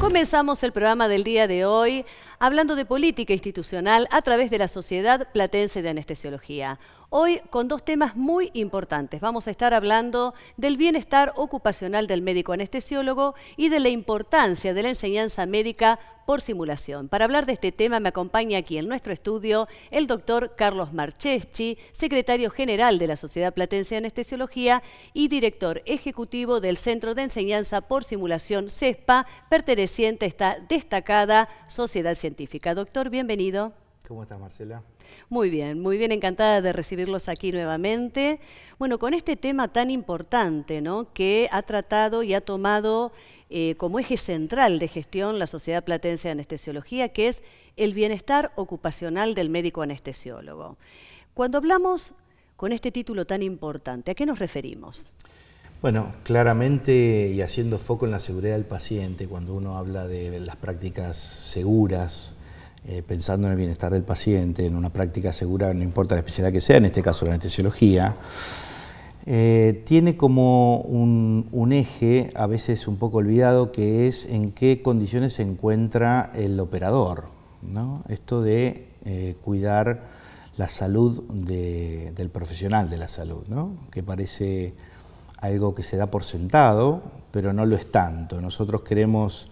Comenzamos el programa del día de hoy hablando de política institucional a través de la Sociedad Platense de Anestesiología. Hoy con dos temas muy importantes. Vamos a estar hablando del bienestar ocupacional del médico anestesiólogo y de la importancia de la enseñanza médica por simulación. Para hablar de este tema me acompaña aquí en nuestro estudio el doctor Carlos Marcheschi, secretario general de la Sociedad Platense de Anestesiología y director ejecutivo del Centro de Enseñanza por Simulación CESPA, perteneciente a esta destacada sociedad científica. Doctor, bienvenido. ¿Cómo estás, Marcela? Muy bien, muy bien, encantada de recibirlos aquí nuevamente. Bueno, con este tema tan importante, ¿no? Que ha tratado y ha tomado eh, como eje central de gestión la Sociedad Platense de Anestesiología, que es el bienestar ocupacional del médico anestesiólogo. Cuando hablamos con este título tan importante, ¿a qué nos referimos? Bueno, claramente y haciendo foco en la seguridad del paciente, cuando uno habla de las prácticas seguras, eh, pensando en el bienestar del paciente, en una práctica segura, no importa la especialidad que sea, en este caso la anestesiología, eh, tiene como un, eje, a veces un poco olvidado, que es en qué condiciones se encuentra el operador. ¿no? Esto de eh, cuidar la salud del profesional de la salud, ¿no? que parece algo que se da por sentado, pero no lo es tanto. Nosotros queremos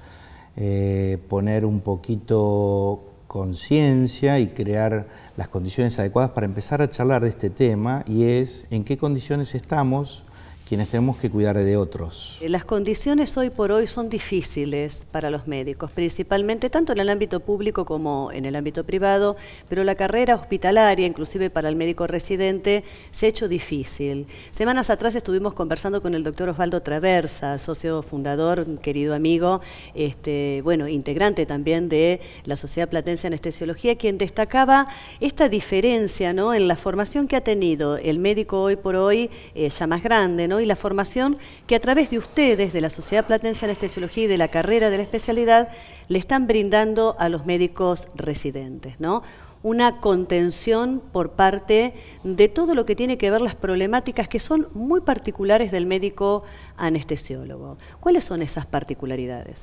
eh, poner un poquito conciencia y crear las condiciones adecuadas para empezar a charlar de este tema y es en qué condiciones estamos quienes tenemos que cuidar de otros. Eh, las condiciones hoy por hoy son difíciles para los médicos, principalmente tanto en el ámbito público como en el ámbito privado, pero la carrera hospitalaria, inclusive para el médico residente, se ha hecho difícil. Semanas atrás estuvimos conversando con el doctor Osvaldo Traversa, socio fundador, querido amigo, este, bueno, integrante también de la Sociedad Platense de Anestesiología, quien destacaba esta diferencia ¿no? en la formación que ha tenido el médico hoy por hoy, eh, ya más grande, ¿no? y la formación que a través de ustedes, de la Sociedad Platense de Anestesiología y de la carrera de la especialidad, le están brindando a los médicos residentes. ¿no? Una contención por parte de todo lo que tiene que ver las problemáticas que son muy particulares del médico anestesiólogo. ¿Cuáles son esas particularidades?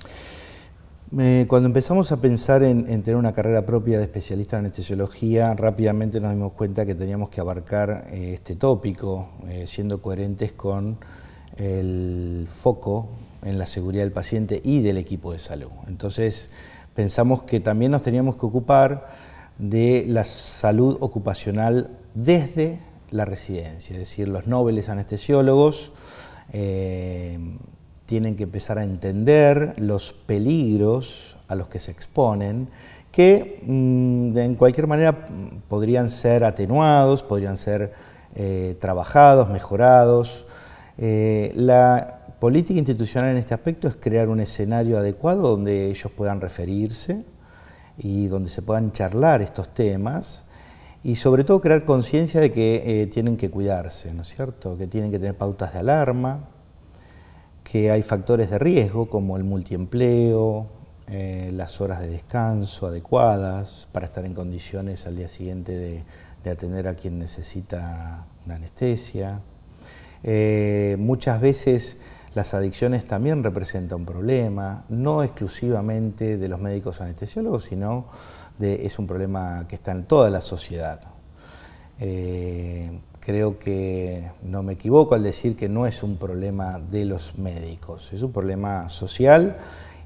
cuando empezamos a pensar en, tener una carrera propia de especialista en anestesiología, rápidamente nos dimos cuenta que teníamos que abarcar eh, este tópico, eh, siendo coherentes con el foco en la seguridad del paciente y del equipo de salud. Entonces pensamos que también nos teníamos que ocupar de la salud ocupacional desde la residencia, es decir, los nobles anestesiólogos. Eh, tienen que empezar a entender los peligros a los que se exponen, que mm, de en cualquier manera mm, podrían ser atenuados, podrían ser eh, trabajados, mejorados. Eh, la política institucional en este aspecto es crear un escenario adecuado donde ellos puedan referirse y donde se puedan charlar estos temas y sobre todo crear conciencia de que eh, tienen que cuidarse, ¿no es cierto? Que tienen que tener pautas de alarma, que hay factores de riesgo como el multiempleo, eh, las horas de descanso adecuadas para estar en condiciones al día siguiente de, atender a quien necesita una anestesia. Eh, muchas veces las adicciones también representan un problema, no exclusivamente de los médicos anestesiólogos, sino de, es un problema que está en toda la sociedad. Eh, creo que no me equivoco al decir que no es un problema de los médicos, es un problema social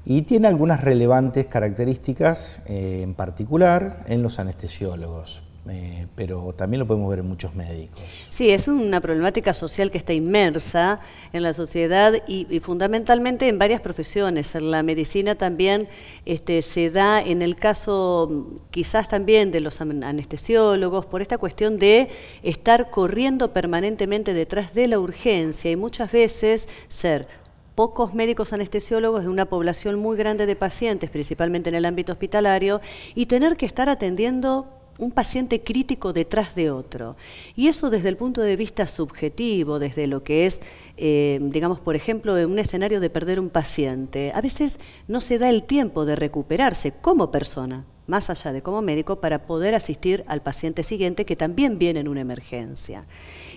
y tiene algunas relevantes características eh, en particular en los anestesiólogos. Eh, pero también lo podemos ver en muchos médicos. Sí, es una problemática social que está inmersa en la sociedad y, fundamentalmente en varias profesiones. En la medicina también este, se da, en el caso mm, quizás también de los anestesiólogos, por esta cuestión de estar corriendo permanentemente detrás de la urgencia y muchas veces ser pocos médicos anestesiólogos de una población muy grande de pacientes, principalmente en el ámbito hospitalario, y tener que estar atendiendo un paciente crítico detrás de otro. Y eso desde el punto de vista subjetivo, desde lo que es, eh, digamos, por ejemplo, en un escenario de perder un paciente, a veces no se da el tiempo de recuperarse como persona más allá de como médico, para poder asistir al paciente siguiente que también viene en una emergencia.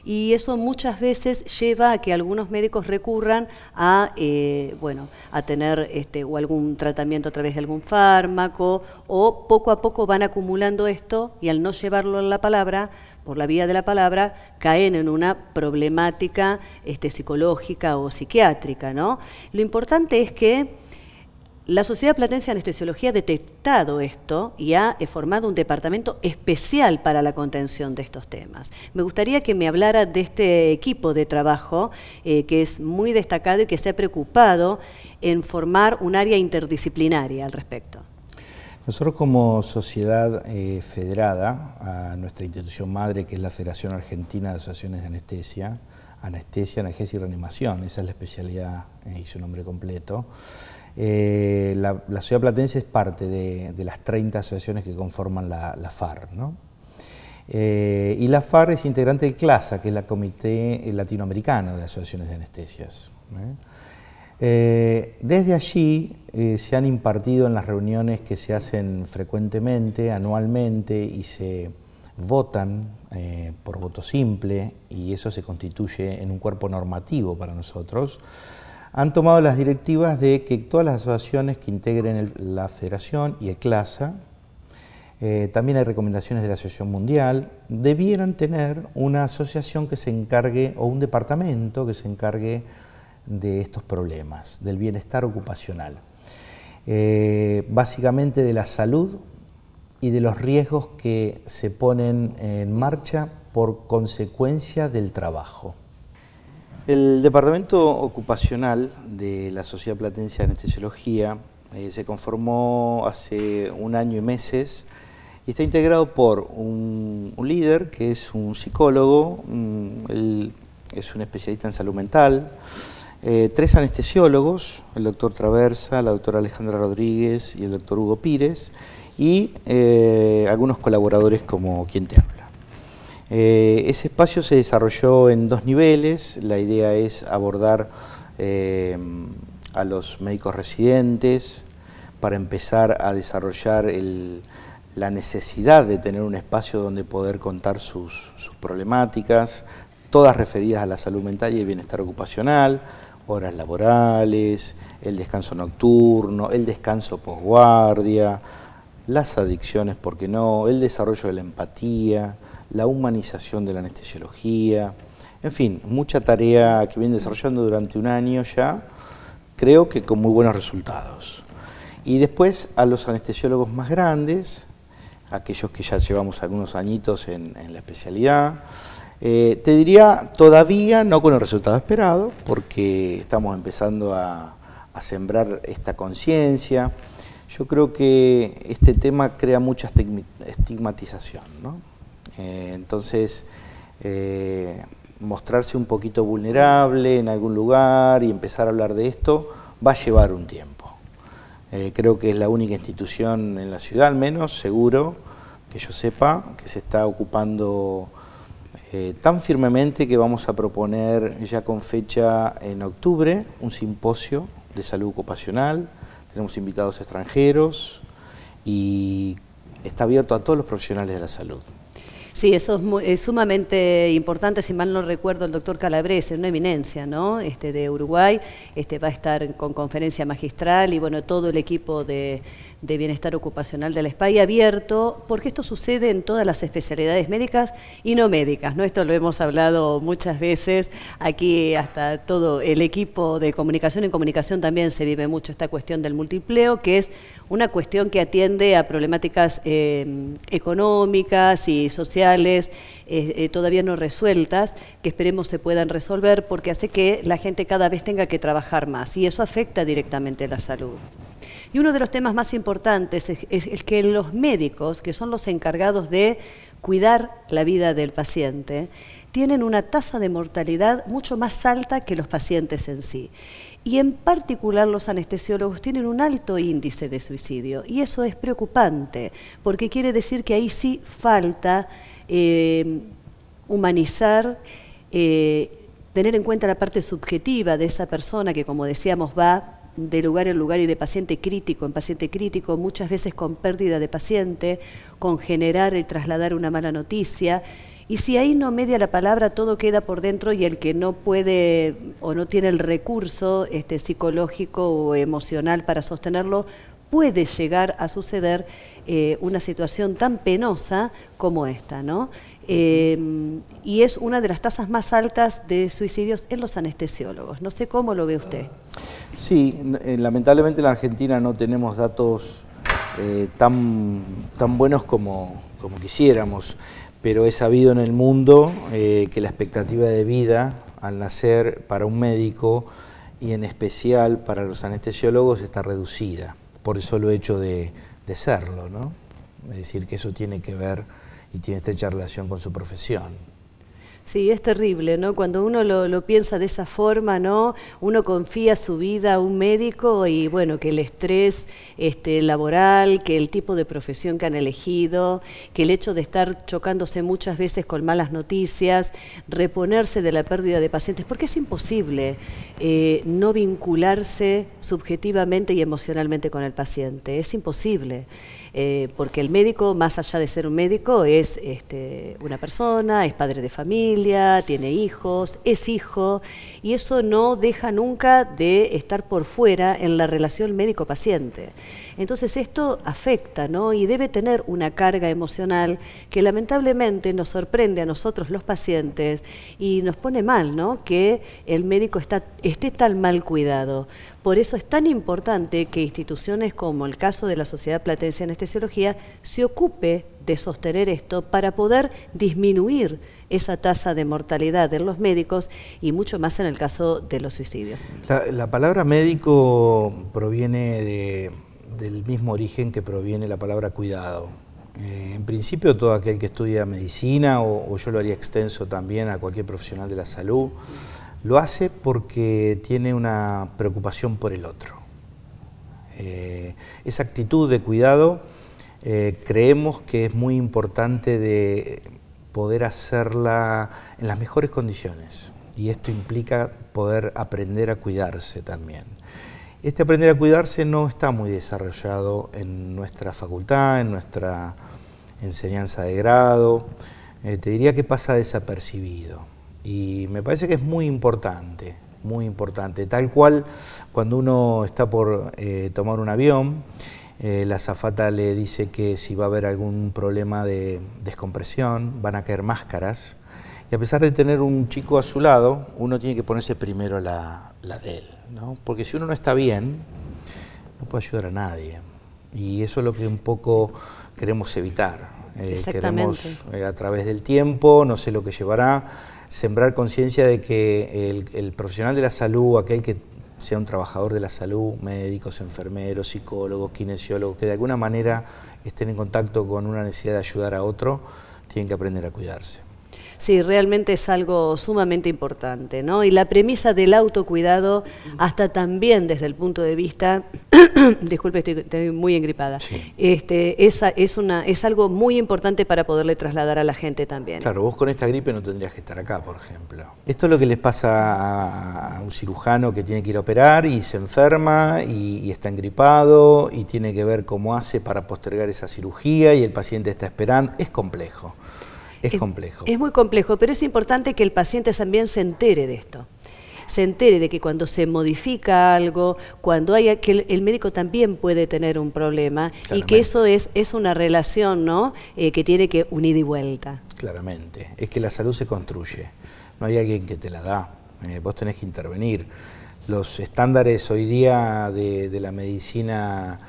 Y eso muchas veces lleva a que algunos médicos recurran a, eh, bueno, a tener este, o algún tratamiento a través de algún fármaco, o poco a poco van acumulando esto y al no llevarlo a la palabra, por la vía de la palabra, caen en una problemática este, psicológica o psiquiátrica. ¿no? Lo importante es que la Sociedad Platense de Anestesiología ha detectado esto y ha eh, formado un departamento especial para la contención de estos temas. Me gustaría que me hablara de este equipo de trabajo eh, que es muy destacado y que se ha preocupado en formar un área interdisciplinaria al respecto. Nosotros como sociedad eh, federada, a nuestra institución madre que es la Federación Argentina de Asociaciones de Anestesia, Anestesia, Anestesia y Reanimación, esa es la especialidad y su nombre completo, eh, la, ciudad platense es parte de, las 30 asociaciones que conforman la, FAR. Eh, y la FAR es integrante de CLASA, que es la Comité Latinoamericano de Asociaciones de Anestesias. ¿eh? desde allí se han impartido en las reuniones que se hacen frecuentemente, anualmente, y se votan por voto simple, y eso se constituye en un cuerpo normativo para nosotros, han tomado las directivas de que todas las asociaciones que integren la federación y el CLASA, eh, también hay recomendaciones de la Asociación Mundial, debieran tener una asociación que se encargue o un departamento que se encargue de estos problemas, del bienestar ocupacional, eh, básicamente de la salud y de los riesgos que se ponen en marcha por consecuencia del trabajo. El Departamento Ocupacional de la Sociedad Platense de Anestesiología eh, se conformó hace un año y meses y está integrado por un, líder que es un psicólogo, es un especialista en salud mental, eh, tres anestesiólogos, el doctor Traversa, la doctora Alejandra Rodríguez y el doctor Hugo Pires, y eh, algunos colaboradores como quien te habla. Eh, ese espacio se desarrolló en dos niveles. La idea es abordar eh, a los médicos residentes para empezar a desarrollar la necesidad de tener un espacio donde poder contar sus, problemáticas, todas referidas a la salud mental y el bienestar ocupacional, horas laborales, el descanso nocturno, el descanso posguardia, las adicciones, porque no?, el desarrollo de la empatía, la humanización de la anestesiología, en fin, mucha tarea que viene desarrollando durante un año ya, creo que con muy buenos resultados. Y después a los anestesiólogos más grandes, aquellos que ya llevamos algunos añitos en, la especialidad, eh, te diría todavía no con el resultado esperado, porque estamos empezando a, a sembrar esta conciencia. Yo creo que este tema crea mucha estigmatización, ¿no? Eh, entonces, eh, mostrarse un poquito vulnerable en algún lugar y empezar a hablar de esto va a llevar un tiempo. Eh, creo que es la única institución en la ciudad, al menos, seguro, que yo sepa, que se está ocupando tan firmemente que vamos a proponer ya con fecha en octubre un simposio de salud ocupacional. Tenemos invitados extranjeros y está abierto a todos los profesionales de la salud. Sí, eso es, sumamente importante, si mal no recuerdo, el doctor Calabrese, una eminencia ¿no? este, de Uruguay, este, va a estar con conferencia magistral y bueno, todo el equipo de de Bienestar Ocupacional del y abierto, porque esto sucede en todas las especialidades médicas y no médicas, ¿no? Esto lo hemos hablado muchas veces, aquí hasta todo el equipo de comunicación, en comunicación también se vive mucho esta cuestión del multipleo, que es una cuestión que atiende a problemáticas eh, económicas y sociales eh, eh, todavía no resueltas, que esperemos se puedan resolver porque hace que la gente cada vez tenga que trabajar más y eso afecta directamente la salud. Y uno de los temas más importantes es, que los médicos, que son los encargados de cuidar la vida del paciente, tienen una tasa de mortalidad mucho más alta que los pacientes en sí. Y en particular los anestesiólogos tienen un alto índice de suicidio. Y eso es preocupante, porque quiere decir que ahí sí falta eh, humanizar, eh, tener en cuenta la parte subjetiva de esa persona que, como decíamos, va de lugar en lugar y de paciente crítico en paciente crítico, muchas veces con pérdida de paciente, con generar y trasladar una mala noticia. Y si ahí no media la palabra, todo queda por dentro y el que no puede o no tiene el recurso este, psicológico o emocional para sostenerlo, puede llegar a suceder eh, una situación tan penosa como esta, ¿no? Em, y es una de las tasas más altas de suicidios en los anestesiólogos. No sé cómo lo ve usted. Sí, eh, lamentablemente en la Argentina no tenemos datos eh, tan, tan buenos como, quisiéramos, pero es sabido en el mundo eh, que la expectativa de vida al nacer para un médico y en especial para los anestesiólogos está reducida por el solo hecho de, de serlo, ¿no? Es decir, que eso tiene que ver y tiene estrecha relación con su profesión. Sí, es terrible, ¿no? Cuando uno lo, piensa de esa forma, ¿no? Uno confía su vida a un médico y bueno, que el estrés este, laboral, que el tipo de profesión que han elegido, que el hecho de estar chocándose muchas veces con malas noticias, reponerse de la pérdida de pacientes, porque es imposible eh, no vincularse subjetivamente y emocionalmente con el paciente, es imposible, eh, porque el médico, más allá de ser un médico, es este, una persona, es padre de familia, tiene hijos, es hijo, y eso no deja nunca de estar por fuera en la relación médico-paciente. Entonces esto afecta, ¿no? Y debe tener una carga emocional que lamentablemente nos sorprende a nosotros los pacientes y nos pone mal, ¿no? Que el médico está, esté tan mal cuidado. Por eso es tan importante que instituciones como el caso de la Sociedad Platense de Anestesiología se ocupe de sostener esto para poder disminuir esa tasa de mortalidad en los médicos y mucho más en el caso de los suicidios. La, palabra médico proviene del mismo origen que proviene la palabra cuidado. Eh, en principio todo aquel que estudia medicina, o, yo lo haría extenso también a cualquier profesional de la salud, lo hace porque tiene una preocupación por el otro. Eh, esa actitud de cuidado eh, creemos que es muy importante de poder hacerla en las mejores condiciones y esto implica poder aprender a cuidarse también. Este aprender a cuidarse no está muy desarrollado en nuestra facultad, en nuestra enseñanza de grado. Eh, te diría que pasa desapercibido y me parece que es muy importante, muy importante. Tal cual cuando uno está por eh, tomar un avión eh, la zafata le dice que si va a haber algún problema de descompresión, van a caer máscaras. Y a pesar de tener un chico a su lado, uno tiene que ponerse primero la, la de él. ¿no? Porque si uno no está bien, no puede ayudar a nadie. Y eso es lo que un poco queremos evitar. Eh, queremos, eh, a través del tiempo, no sé lo que llevará, sembrar conciencia de que el, el profesional de la salud, aquel que sea un trabajador de la salud, médicos, enfermeros, psicólogos, kinesiólogos, que de alguna manera estén en contacto con una necesidad de ayudar a otro, tienen que aprender a cuidarse. Sí, realmente es algo sumamente importante, ¿no? Y la premisa del autocuidado, hasta también desde el punto de vista, disculpe, estoy, muy engripada, este, es, es, una, es algo muy importante para poderle trasladar a la gente también. Claro, vos con esta gripe no tendrías que estar acá, por ejemplo. Esto es lo que les pasa a un cirujano que tiene que ir a operar y se enferma y, y está engripado y tiene que ver cómo hace para postergar esa cirugía y el paciente está esperando. Es complejo. Es, eh, complejo. Es muy complejo, pero es importante que el paciente también se entere de esto se entere de que cuando se modifica algo, cuando hay que el, médico también puede tener un problema y que eso es, es una relación ¿no? Eh, que tiene que unir y vuelta. Claramente, es que la salud se construye, no hay alguien que te la da, eh, vos tenés que intervenir los estándares hoy día de, la medicina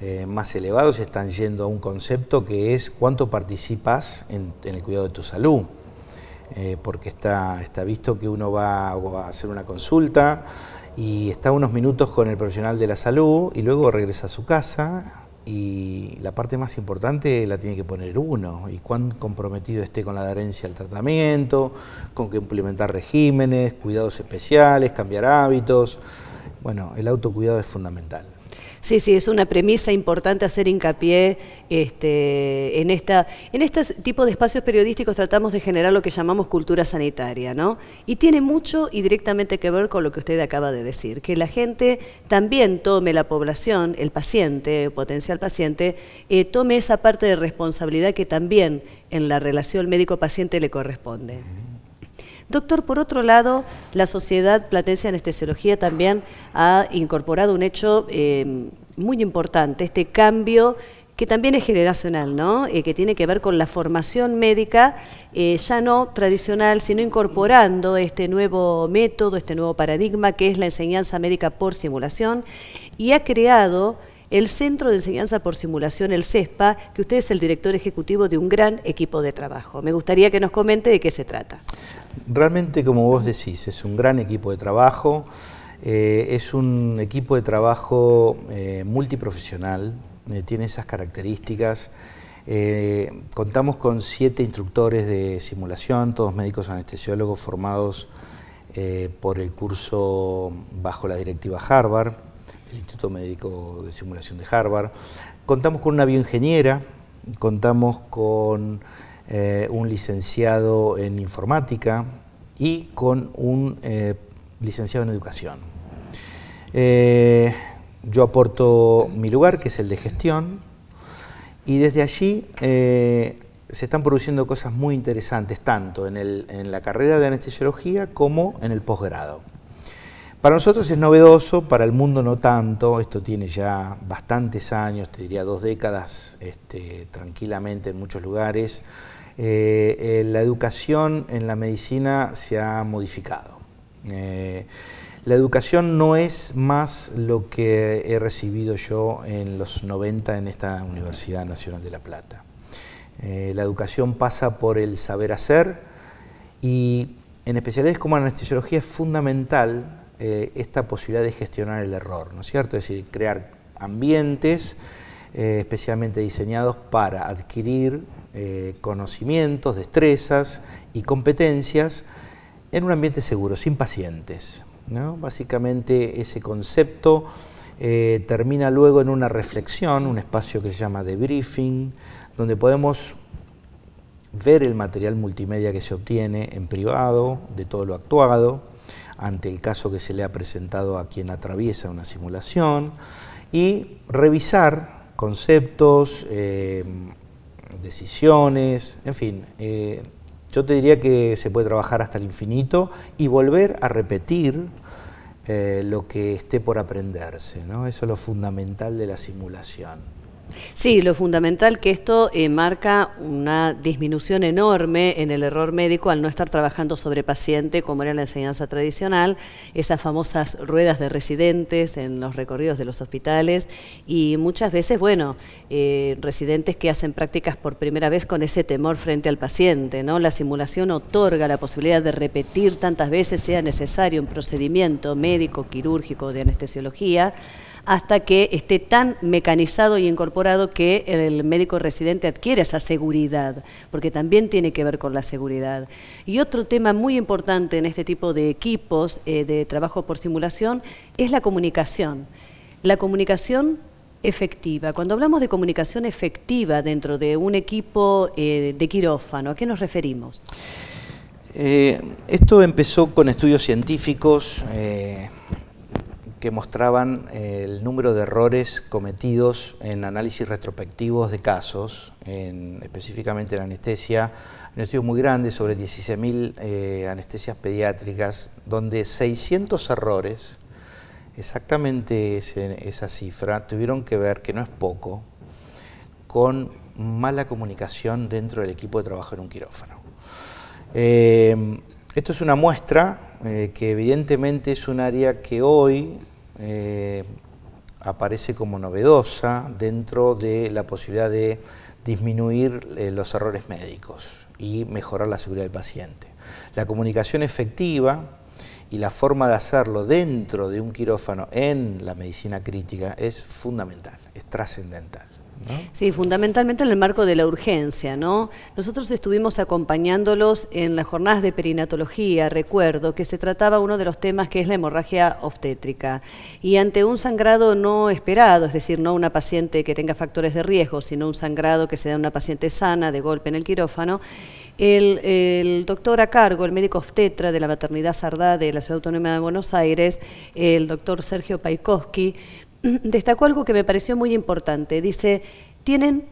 eh, más elevados están yendo a un concepto que es cuánto participas en, el cuidado de tu salud. Eh, porque está, está visto que uno va a hacer una consulta y está unos minutos con el profesional de la salud y luego regresa a su casa y la parte más importante la tiene que poner uno y cuán comprometido esté con la adherencia al tratamiento, con que implementar regímenes, cuidados especiales, cambiar hábitos. Bueno, el autocuidado es fundamental. Sí, sí, es una premisa importante hacer hincapié este, en, esta, en este tipo de espacios periodísticos tratamos de generar lo que llamamos cultura sanitaria, ¿no? Y tiene mucho y directamente que ver con lo que usted acaba de decir, que la gente también tome la población, el paciente, potencial paciente, eh, tome esa parte de responsabilidad que también en la relación médico-paciente le corresponde. Doctor, por otro lado, la Sociedad Platense de Anestesiología también ha incorporado un hecho eh, muy importante, este cambio que también es generacional, ¿no? Eh, que tiene que ver con la formación médica, eh, ya no tradicional, sino incorporando este nuevo método, este nuevo paradigma, que es la enseñanza médica por simulación, y ha creado el Centro de Enseñanza por Simulación, el CESPA, que usted es el director ejecutivo de un gran equipo de trabajo. Me gustaría que nos comente de qué se trata. Realmente, como vos decís, es un gran equipo de trabajo, eh, es un equipo de trabajo eh, multiprofesional, eh, tiene esas características. contamos con siete instructores de simulación, todos médicos anestesiólogos formados por el curso bajo la directiva Harvard, el Instituto Médico de Simulación de Harvard. Contamos con una bioingeniera, contamos con eh, un licenciado en informática y con un eh, licenciado en educación. Eh, yo aporto mi lugar, que es el de gestión, y desde allí se están produciendo cosas muy interesantes, tanto en, la carrera de anestesiología como en el posgrado. Para nosotros es novedoso, para el mundo no tanto, esto tiene ya bastantes años, te diría dos décadas, este, tranquilamente en muchos lugares. Eh, eh, la educación en la medicina se ha modificado. Eh, la educación no es más lo que he recibido yo en los 90 en esta Universidad Nacional de La Plata. la educación pasa por el saber hacer y en especialidades como anestesiología es fundamental esta posibilidad de gestionar el error, ¿no es cierto? Es decir, crear ambientes especialmente diseñados para adquirir eh, conocimientos, destrezas y competencias en un ambiente seguro, sin pacientes. Básicamente ese concepto eh, termina luego en una reflexión, un espacio que se llama debriefing, donde podemos ver el material multimedia que se obtiene en privado, de todo lo actuado, ante el caso que se le ha presentado a quien atraviesa una simulación, y revisar conceptos, eh, decisiones, en fin. Eh, yo te diría que se puede trabajar hasta el infinito y volver a repetir eh, lo que esté por aprenderse, ¿no? Eso es lo fundamental de la simulación. Sí, lo fundamental que esto eh, marca una disminución enorme en el error médico al no estar trabajando sobre paciente como era la enseñanza tradicional, esas famosas ruedas de residentes en los recorridos de los hospitales y muchas veces, bueno, eh, residentes que hacen prácticas por primera vez con ese temor frente al paciente, ¿no? La simulación otorga la posibilidad de repetir tantas veces sea necesario un procedimiento médico, quirúrgico, de anestesiología, hasta que esté tan mecanizado y incorporado que el médico residente adquiere esa seguridad, porque también tiene que ver con la seguridad. Y otro tema muy importante en este tipo de equipos eh, de trabajo por simulación es la comunicación. La comunicación efectiva. Cuando hablamos de comunicación efectiva dentro de un equipo eh, de quirófano, ¿a qué nos referimos? Eh, esto empezó con estudios científicos, que mostraban eh, el número de errores cometidos en análisis retrospectivos de casos, específicamente en anestesia, un estudio muy grande sobre 16.000 eh, anestesias pediátricas, donde 600 errores, exactamente esa cifra, tuvieron que ver, que no es poco, con mala comunicación dentro del equipo de trabajo en un quirófano. Eh, esto es una muestra eh, que evidentemente es un área que hoy eh, aparece como novedosa dentro de la posibilidad de disminuir eh, los errores médicos y mejorar la seguridad del paciente. La comunicación efectiva y la forma de hacerlo dentro de un quirófano en la medicina crítica es fundamental, es trascendental. Sí, fundamentalmente en el marco de la urgencia, ¿no? Nosotros estuvimos acompañándolos en las jornadas de perinatología, recuerdo, que se trataba uno de los temas que es la hemorragia obstétrica. Y ante un sangrado no esperado, es decir, no una paciente que tenga factores de riesgo, sino un sangrado que se da en una paciente sana de golpe en el quirófano, el, doctor a cargo, el médico obstetra de la maternidad Sardá de la Ciudad Autónoma de Buenos Aires, el doctor Sergio Paikowski, destacó algo que me pareció muy importante. Dice, tienen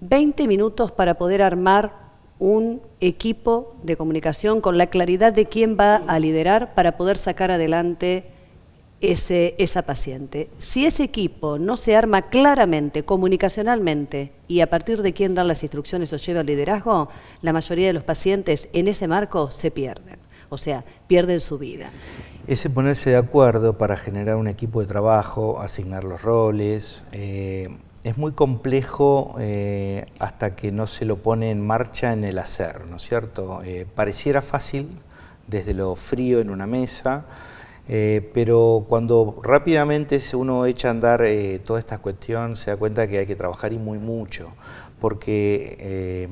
20 minutos para poder armar un equipo de comunicación con la claridad de quién va a liderar para poder sacar adelante ese, esa paciente. Si ese equipo no se arma claramente, comunicacionalmente, y a partir de quién dan las instrucciones o lleva el liderazgo, la mayoría de los pacientes en ese marco se pierden, o sea, pierden su vida. Ese ponerse de acuerdo para generar un equipo de trabajo, asignar los roles, eh, es muy complejo eh, hasta que no se lo pone en marcha en el hacer, ¿no es cierto? Eh, pareciera fácil desde lo frío en una mesa, pero cuando rápidamente uno echa a andar toda esta cuestión, se da cuenta que hay que trabajar y muy mucho, porque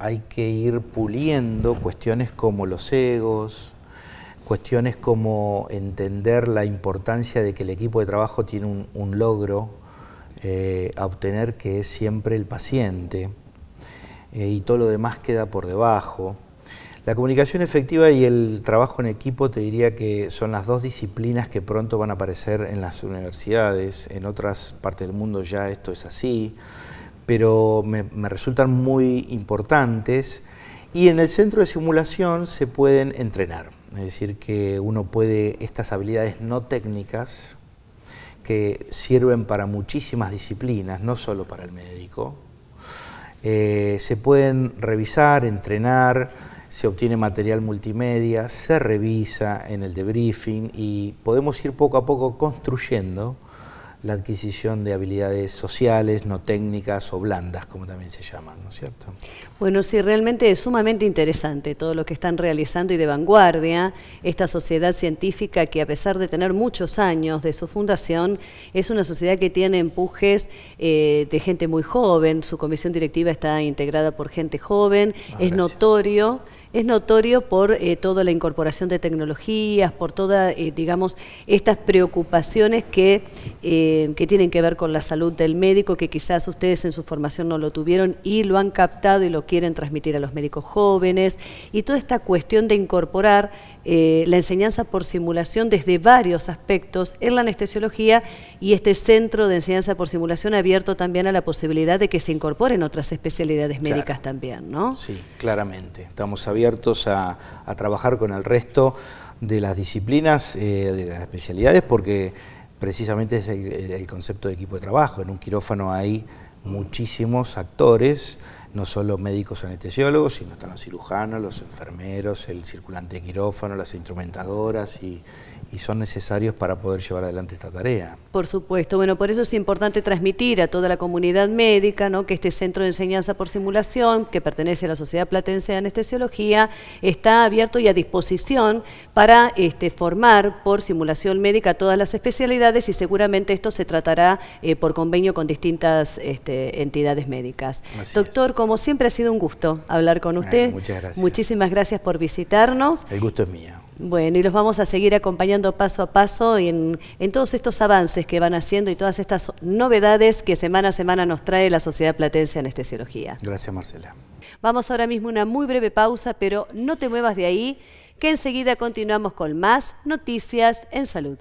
hay que ir puliendo cuestiones como los egos, cuestiones como entender la importancia de que el equipo de trabajo tiene un, logro eh, a obtener que es siempre el paciente eh, y todo lo demás queda por debajo. La comunicación efectiva y el trabajo en equipo te diría que son las dos disciplinas que pronto van a aparecer en las universidades, en otras partes del mundo ya esto es así, pero me resultan muy importantes y en el centro de simulación se pueden entrenar. Es decir, que uno puede, estas habilidades no técnicas, que sirven para muchísimas disciplinas, no solo para el médico, eh, se pueden revisar, entrenar, se obtiene material multimedia, se revisa en el debriefing y podemos ir poco a poco construyendo la adquisición de habilidades sociales, no técnicas o blandas, como también se llaman, ¿no es cierto? Bueno, sí, realmente es sumamente interesante todo lo que están realizando y de vanguardia esta sociedad científica que a pesar de tener muchos años de su fundación, es una sociedad que tiene empujes eh, de gente muy joven, su comisión directiva está integrada por gente joven, ah, es notorio es notorio por eh, toda la incorporación de tecnologías, por todas, eh, digamos, estas preocupaciones que, eh, que tienen que ver con la salud del médico, que quizás ustedes en su formación no lo tuvieron y lo han captado y lo quieren transmitir a los médicos jóvenes, y toda esta cuestión de incorporar eh, la enseñanza por simulación desde varios aspectos en la anestesiología y este centro de enseñanza por simulación abierto también a la posibilidad de que se incorporen otras especialidades médicas también, ¿no? Sí, claramente. Estamos abiertos a, trabajar con el resto de las disciplinas, eh, de las especialidades, porque precisamente es el concepto de equipo de trabajo. En un quirófano hay muchísimos actores no solo médicos anestesiólogos, sino están los cirujanos, los enfermeros, el circulante de quirófano, las instrumentadoras y, son necesarios para poder llevar adelante esta tarea. Por supuesto, bueno, por eso es importante transmitir a toda la comunidad médica ¿no? que este Centro de Enseñanza por Simulación, que pertenece a la Sociedad Platense de Anestesiología, está abierto y a disposición para este, formar por simulación médica todas las especialidades y seguramente esto se tratará eh, por convenio con distintas este, entidades médicas. Así Doctor, como siempre ha sido un gusto hablar con usted. muchas gracias. Muchísimas gracias por visitarnos. El gusto es mío. Bueno, y los vamos a seguir acompañando paso a paso en, en, todos estos avances que van haciendo y todas estas novedades que semana a semana nos trae la Sociedad Platense de Anestesiología. Gracias, Marcela. Vamos ahora mismo a una muy breve pausa, pero no te muevas de ahí, que enseguida continuamos con más noticias en salud.